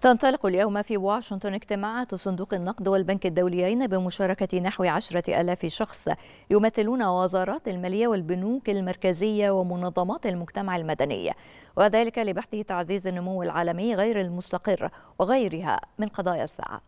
تنطلق اليوم في واشنطن اجتماعات صندوق النقد والبنك الدوليين بمشاركة نحو عشرة ألاف شخص يمثلون وزارات المالية والبنوك المركزية ومنظمات المجتمع المدني وذلك لبحث تعزيز النمو العالمي غير المستقر وغيرها من قضايا الساعة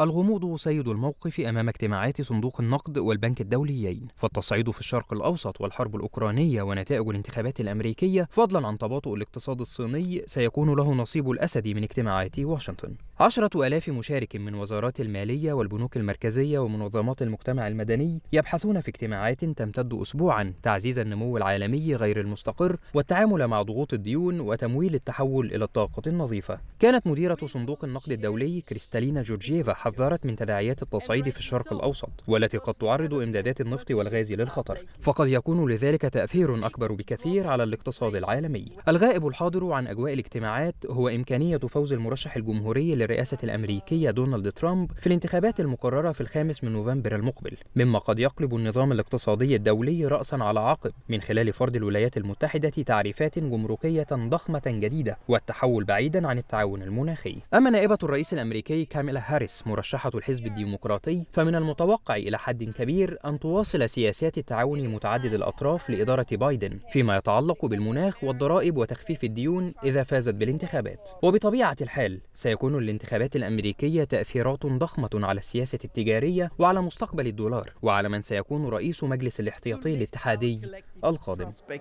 الغموض سيد الموقف أمام اجتماعات صندوق النقد والبنك الدوليين فالتصعيد في الشرق الأوسط والحرب الأوكرانية ونتائج الانتخابات الأمريكية فضلا عن تباطؤ الاقتصاد الصيني سيكون له نصيب الأسد من اجتماعات واشنطن عشرة آلاف مشارك من وزارات المالية والبنوك المركزية ومنظمات المجتمع المدني يبحثون في اجتماعات تمتد أسبوعا تعزيز النمو العالمي غير المستقر والتعامل مع ضغوط الديون وتمويل التحول إلى الطاقة النظيفة كانت مديرة صندوق النقد الدولي كريستالينا جورجيفا حذرت من تداعيات التصعيد في الشرق الأوسط والتي قد تعرض إمدادات النفط والغاز للخطر فقد يكون لذلك تأثير أكبر بكثير على الاقتصاد العالمي الغائب الحاضر عن أجواء الاجتماعات هو إمكانية فوز المرشح الجمهوري للرئاسة الأمريكية دونالد ترامب في الانتخابات المقررة في الخامس من نوفمبر المقبل مما قد يقلب النظام الاقتصادي الدولي رأسا على عقب من خلال فرض الولايات المتحدة تعريفات جمركية ضخمة جديدة والتحول بعيدا عن التعاون المناخي أما نائبة الرئيس الأمريكي كاميلا هاريس مرشحة الحزب الديمقراطي فمن المتوقع إلى حد كبير أن تواصل سياسات التعاون متعدد الأطراف لإدارة بايدن فيما يتعلق بالمناخ والضرائب وتخفيف الديون إذا فازت بالانتخابات وبطبيعة الحال سيكون الانتخابات الانتخابات الأمريكية تأثيرات ضخمة على السياسة التجارية وعلى مستقبل الدولار وعلى من سيكون رئيس مجلس الاحتياطي الاتحادي القادم